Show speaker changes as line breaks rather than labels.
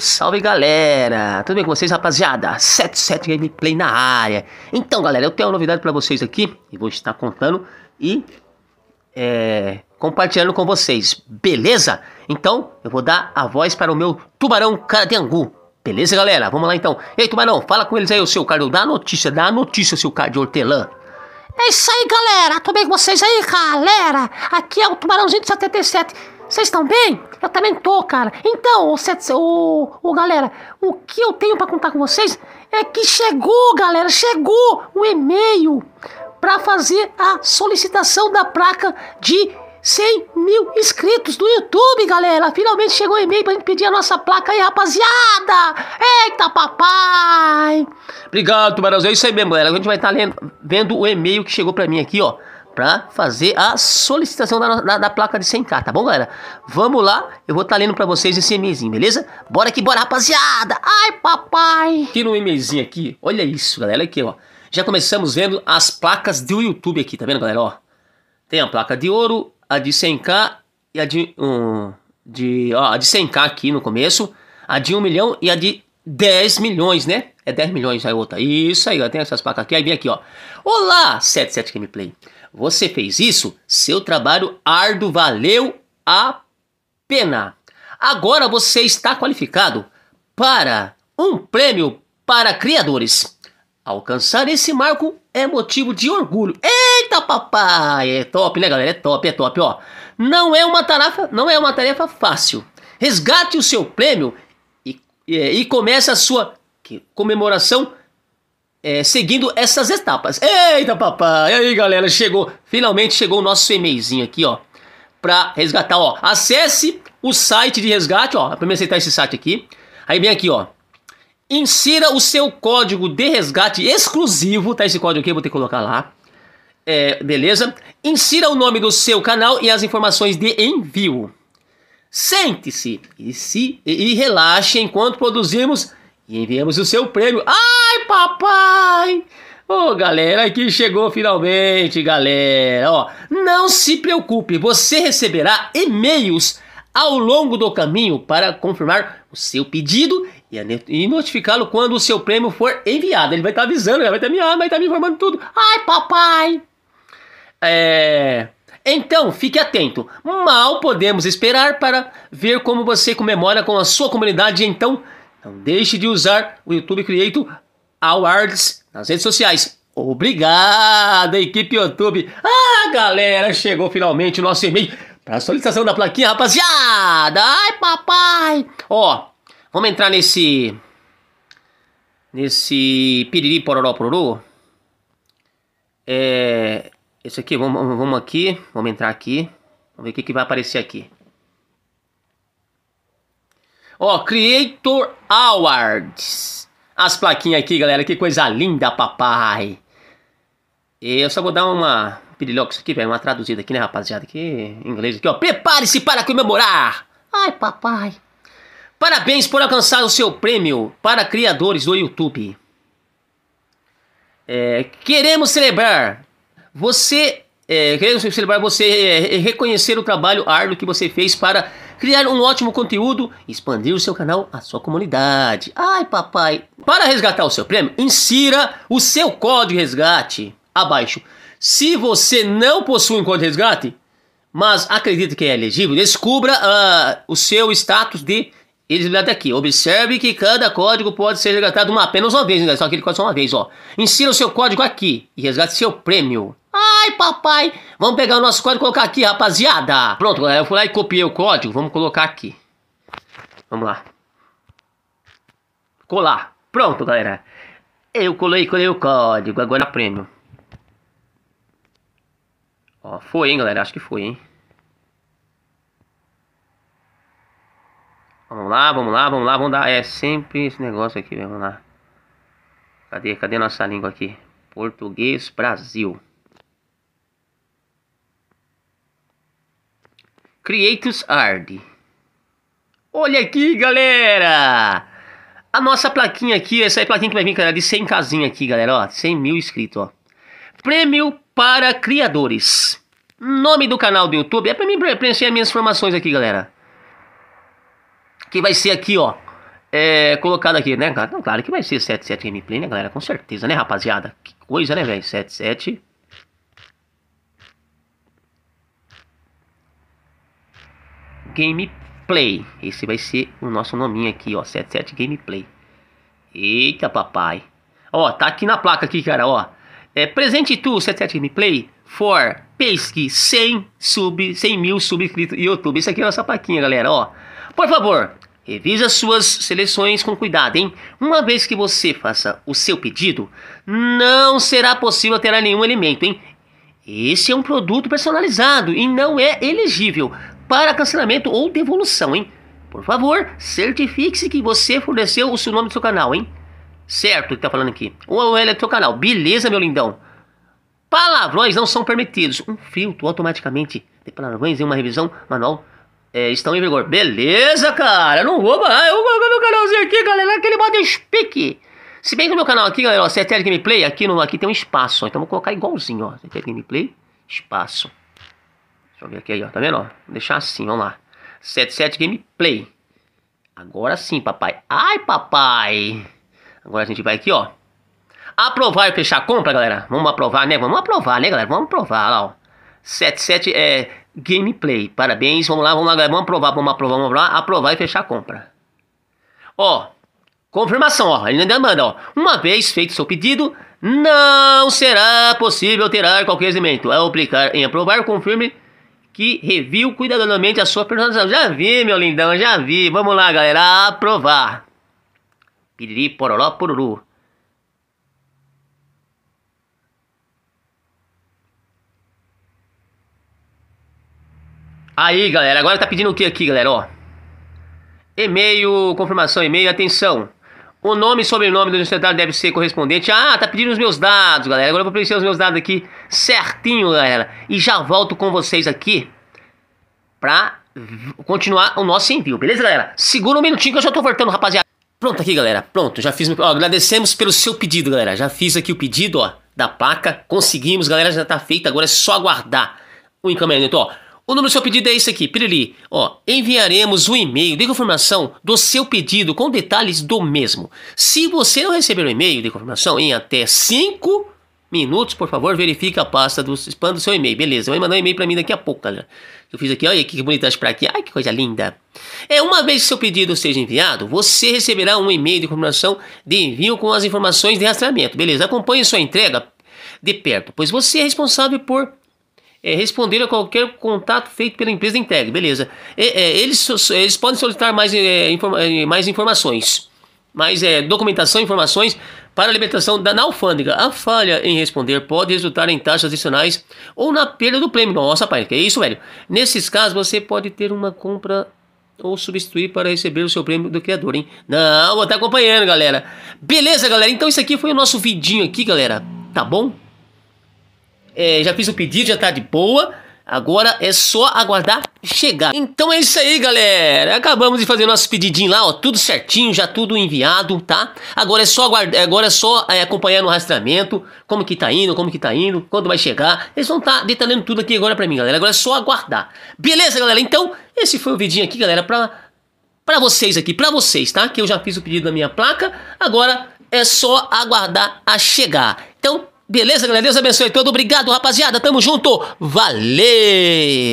Salve galera, tudo bem com vocês rapaziada? 77 Gameplay na área Então galera, eu tenho uma novidade pra vocês aqui E vou estar contando e é, compartilhando com vocês, beleza? Então eu vou dar a voz para o meu tubarão cara de angu Beleza galera? Vamos lá então Ei tubarão, fala com eles aí, o seu cara, dá a notícia, dá a notícia, seu cara de hortelã É isso aí galera, tudo bem com vocês aí galera? Aqui é o tubarãozinho de 77 vocês estão bem? Eu também tô, cara. Então, ô, ô, ô galera, o que eu tenho para contar com vocês é que chegou, galera, chegou o e-mail para fazer a solicitação da placa de 100 mil inscritos no YouTube, galera. Finalmente chegou o e-mail pra gente pedir a nossa placa aí, rapaziada. Eita, papai. Obrigado, Tubarãozinho. É isso aí mesmo, galera. A gente vai estar tá lendo, vendo o e-mail que chegou para mim aqui, ó para fazer a solicitação da, da, da, placa de 100k, tá bom, galera? Vamos lá, eu vou estar tá lendo para vocês esse e-mailzinho, beleza? Bora que bora, rapaziada! Ai, papai! Aqui no e-mailzinho aqui, olha isso, galera, aqui, ó. Já começamos vendo as placas do YouTube aqui, tá vendo, galera, ó? Tem a placa de ouro, a de 100k e a de... Um, de ó, a de 100k aqui no começo, a de 1 milhão e a de 10 milhões, né? É 10 milhões, aí outra. Isso aí, ó, tem essas placas aqui. Aí vem aqui, ó. Olá, 77 Gameplay. Você fez isso? Seu trabalho árduo valeu a pena. Agora você está qualificado para um prêmio para criadores. Alcançar esse marco é motivo de orgulho. Eita papai, é top, né, galera? É top, é top, ó. Não é uma tarefa, não é uma tarefa fácil. Resgate o seu prêmio e, e, e comece a sua comemoração é, seguindo essas etapas. Eita, papai! E aí, galera, chegou, finalmente chegou o nosso e-mailzinho aqui, ó, para resgatar, ó. Acesse o site de resgate, ó, primeiro aceitar esse site aqui. Aí vem aqui, ó. Insira o seu código de resgate exclusivo, tá esse código aqui, eu vou ter que colocar lá. É, beleza? Insira o nome do seu canal e as informações de envio. Sente-se e, se, e relaxe enquanto produzimos e enviamos o seu prêmio. Ai, papai! Ô, oh, galera, que chegou finalmente, galera. Ó, oh, não se preocupe, você receberá e-mails ao longo do caminho para confirmar o seu pedido e notificá-lo quando o seu prêmio for enviado. Ele vai estar tá avisando, vai estar tá me, ah, vai tá me informando tudo. Ai, papai! É... Então, fique atento. Mal podemos esperar para ver como você comemora com a sua comunidade. Então, não deixe de usar o YouTube Creator Awards nas redes sociais. Obrigado, equipe YouTube. Ah, galera, chegou finalmente o nosso e-mail para solicitação da plaquinha, rapaziada. Ai, papai. Ó, vamos entrar nesse nesse piriri pororó pororô. É, esse aqui, vamos, vamos aqui, vamos entrar aqui. Vamos ver o que, que vai aparecer aqui. Ó, Creator Awards. As plaquinhas aqui, galera. Que coisa linda, papai. Eu só vou dar uma pirilox aqui, velho. Uma traduzida aqui, né, rapaziada? Que em inglês aqui, ó. Prepare-se para comemorar. Ai, papai. Parabéns por alcançar o seu prêmio para criadores do YouTube. É, queremos celebrar você é, queremos celebrar você é, reconhecer o trabalho árduo que você fez para criar um ótimo conteúdo e expandir o seu canal à sua comunidade. Ai, papai! Para resgatar o seu prêmio, insira o seu código de resgate abaixo. Se você não possui um código de resgate, mas acredita que é elegível, descubra uh, o seu status de e até aqui, observe que cada código pode ser resgatado uma, apenas uma vez, né? só aquele código só uma vez, ó. Insira o seu código aqui e resgate seu prêmio. Ai, papai, vamos pegar o nosso código e colocar aqui, rapaziada. Pronto, galera, eu fui lá e copiei o código, vamos colocar aqui. Vamos lá. Colar. Pronto, galera. Eu colei, colei o código, agora é prêmio. Ó, foi, hein, galera, acho que foi, hein. Vamos lá, vamos lá, vamos lá, vamos dar. É sempre esse negócio aqui, vamos lá. Cadê, cadê nossa língua aqui? Português Brasil. Creators Art. Olha aqui, galera! A nossa plaquinha aqui, essa é plaquinha que vai vir, cara, de 100 casinha aqui, galera, ó. 100 mil inscritos, ó. Prêmio para criadores. Nome do canal do YouTube. É pra mim preencher as minhas informações aqui, galera que vai ser aqui, ó. É, colocado aqui, né, cara? Não, claro que vai ser 77 gameplay, né, galera? Com certeza, né, rapaziada? Que coisa, né, velho? 77 gameplay. Esse vai ser o nosso nominho aqui, ó, 77 gameplay. Eita, papai. Ó, tá aqui na placa aqui, cara, ó. É, presente tu 77 gameplay for pesque 100 sub 100 mil subscritos YouTube. Isso aqui é a nossa plaquinha, galera, ó. Por favor, Revise as suas seleções com cuidado, hein? Uma vez que você faça o seu pedido, não será possível alterar nenhum alimento, hein? Esse é um produto personalizado e não é elegível para cancelamento ou devolução, hein? Por favor, certifique-se que você forneceu o seu nome do seu canal, hein? Certo, que tá falando aqui. Ou é do seu canal. Beleza, meu lindão. Palavrões não são permitidos. Um filtro automaticamente de palavrões em uma revisão manual é, estão em vigor. Beleza, cara, não vou, eu vou meu canalzinho aqui, galera, aquele modo speak. Se bem que o meu canal aqui, galera, ó, CTL é Gameplay, aqui, no, aqui tem um espaço, ó, então vou colocar igualzinho, ó, CTL é Gameplay, espaço. Deixa eu ver aqui, ó, tá vendo, ó, vou deixar assim, vamos lá. 77 Gameplay. Agora sim, papai. Ai, papai. Agora a gente vai aqui, ó. Aprovar e fechar a compra, galera. Vamos aprovar, né? Vamos aprovar, né, galera? Vamos aprovar, lá, ó. 77 é Gameplay. Parabéns, vamos lá, vamos lá, vamos aprovar, vamos aprovar, vamos lá, aprovar e fechar a compra. Ó, confirmação, ó, ele ainda manda, ó. Uma vez feito seu pedido, não será possível alterar qualquer elemento. Ao clicar em aprovar, confirme que review cuidadosamente a sua personalização. Já vi, meu lindão, já vi. Vamos lá, galera, aprovar. Piriri, pororó, poruru. Aí, galera, agora tá pedindo o que aqui, galera, ó. E-mail, confirmação, e-mail, atenção. O nome e sobrenome do destinatário deve ser correspondente. Ah, tá pedindo os meus dados, galera. Agora eu vou preencher os meus dados aqui certinho, galera. E já volto com vocês aqui pra continuar o nosso envio, beleza, galera? Segura um minutinho que eu já tô voltando, rapaziada. Pronto aqui, galera. Pronto, já fiz. Ó, agradecemos pelo seu pedido, galera. Já fiz aqui o pedido, ó, da placa. Conseguimos, galera, já tá feito. Agora é só aguardar o encaminhamento, ó. O número do seu pedido é esse aqui, piriri. Ó, enviaremos um e-mail de confirmação do seu pedido com detalhes do mesmo. Se você não receber o um e-mail de confirmação em até 5 minutos, por favor, verifique a pasta do spam do seu e-mail. Beleza, vai mandar um e-mail para mim daqui a pouco, galera. Eu fiz aqui, olha que bonita para aqui. Ai, que coisa linda. É, uma vez que seu pedido seja enviado, você receberá um e-mail de confirmação de envio com as informações de rastreamento. Beleza, acompanhe sua entrega de perto, pois você é responsável por é, responder a qualquer contato feito pela empresa Integre, beleza. É, eles, eles podem solicitar mais, é, informa é, mais informações, mais é, documentação, informações para a libertação da na alfândega. A falha em responder pode resultar em taxas adicionais ou na perda do prêmio. Nossa, pai, que é isso, velho? Nesses casos, você pode ter uma compra ou substituir para receber o seu prêmio do criador, hein? Não, tá acompanhando, galera. Beleza, galera? Então, isso aqui foi o nosso vidinho aqui, galera. Tá bom? é, já fiz o pedido, já tá de boa. Agora é só aguardar chegar. Então é isso aí, galera. Acabamos de fazer nosso pedidinho lá, ó, tudo certinho, já tudo enviado, tá? Agora é só aguardar, agora é só é, acompanhar no rastreamento, como que tá indo, como que tá indo, quando vai chegar. Eles vão estar tá detalhando tudo aqui agora para mim, galera. Agora é só aguardar. Beleza, galera? Então, esse foi o vidinho aqui, galera, para para vocês aqui, para vocês, tá? Que eu já fiz o pedido da minha placa. Agora é só aguardar a chegar. Então, Beleza, galera? Deus abençoe todo. Obrigado, rapaziada. Tamo junto. Valeu!